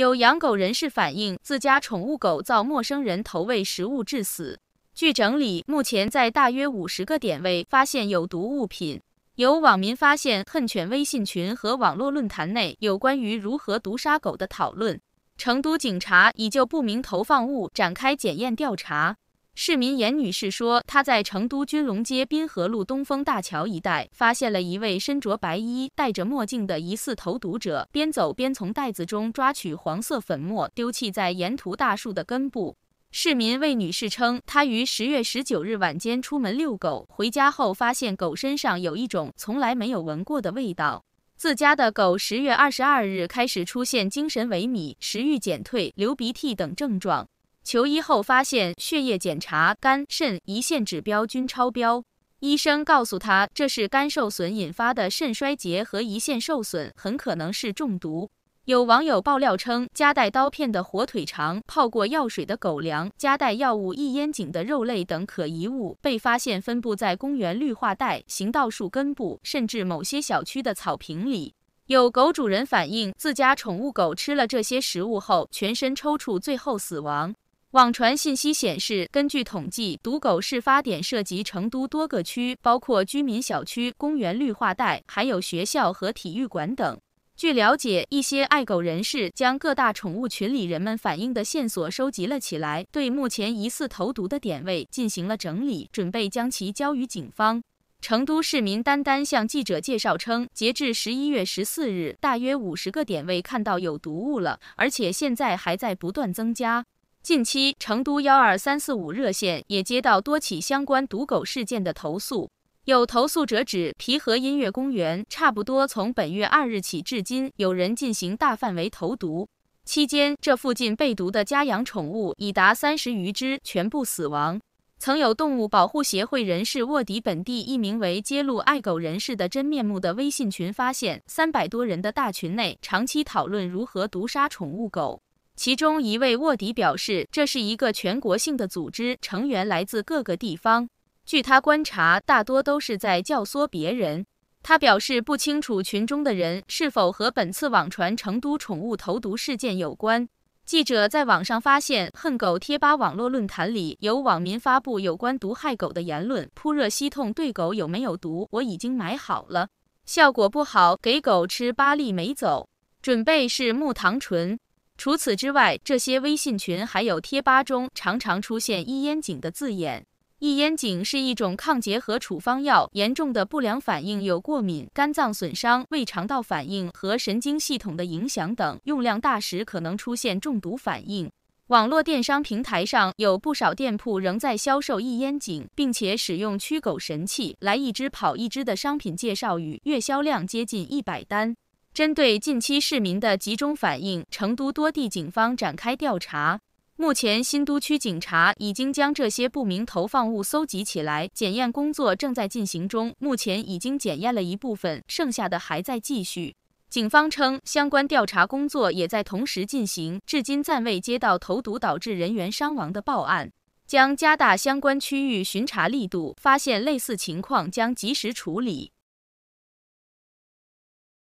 有养狗人士反映，自家宠物狗遭陌生人投喂食物致死。据整理，目前在大约五十个点位发现有毒物品。有网民发现，恨犬微信群和网络论坛内有关于如何毒杀狗的讨论。成都警察已就不明投放物展开检验调查。市民严女士说，她在成都军龙街滨河路东风大桥一带发现了一位身着白衣、戴着墨镜的疑似投毒者，边走边从袋子中抓取黄色粉末，丢弃在沿途大树的根部。市民魏女士称，她于十月十九日晚间出门遛狗，回家后发现狗身上有一种从来没有闻过的味道，自家的狗十月二十二日开始出现精神萎靡、食欲减退、流鼻涕等症状。求医后发现，血液检查、肝、肾、胰腺指标均超标。医生告诉他，这是肝受损引发的肾衰竭和胰腺受损，很可能是中毒。有网友爆料称，夹带刀片的火腿肠、泡过药水的狗粮、夹带药物易烟警的肉类等可疑物，被发现分布在公园绿化带、行道树根部，甚至某些小区的草坪里。有狗主人反映，自家宠物狗吃了这些食物后，全身抽搐，最后死亡。网传信息显示，根据统计，毒狗事发点涉及成都多个区，包括居民小区、公园绿化带，还有学校和体育馆等。据了解，一些爱狗人士将各大宠物群里人们反映的线索收集了起来，对目前疑似投毒的点位进行了整理，准备将其交予警方。成都市民丹丹向记者介绍称，截至十一月十四日，大约五十个点位看到有毒物了，而且现在还在不断增加。近期，成都幺二三四五热线也接到多起相关毒狗事件的投诉。有投诉者指，皮河音乐公园差不多从本月二日起至今，有人进行大范围投毒。期间，这附近被毒的家养宠物已达三十余只，全部死亡。曾有动物保护协会人士卧底本地一名为揭露爱狗人士的真面目的微信群，发现三百多人的大群内长期讨论如何毒杀宠物狗。其中一位卧底表示，这是一个全国性的组织，成员来自各个地方。据他观察，大多都是在教唆别人。他表示不清楚群中的人是否和本次网传成都宠物投毒事件有关。记者在网上发现，恨狗贴吧网络论坛里有网民发布有关毒害狗的言论。扑热息痛对狗有没有毒？我已经买好了，效果不好，给狗吃八粒没走，准备是木糖醇。除此之外，这些微信群还有贴吧中常常出现“一烟警”的字眼。一烟警是一种抗结核处方药，严重的不良反应有过敏、肝脏损伤、胃肠道反应和神经系统的影响等。用量大时可能出现中毒反应。网络电商平台上有不少店铺仍在销售一烟警，并且使用“驱狗神器”来一只跑一只的商品介绍语，月销量接近一百单。针对近期市民的集中反映，成都多地警方展开调查。目前，新都区警察已经将这些不明投放物搜集起来，检验工作正在进行中。目前已经检验了一部分，剩下的还在继续。警方称，相关调查工作也在同时进行，至今暂未接到投毒导致人员伤亡的报案。将加大相关区域巡查力度，发现类似情况将及时处理。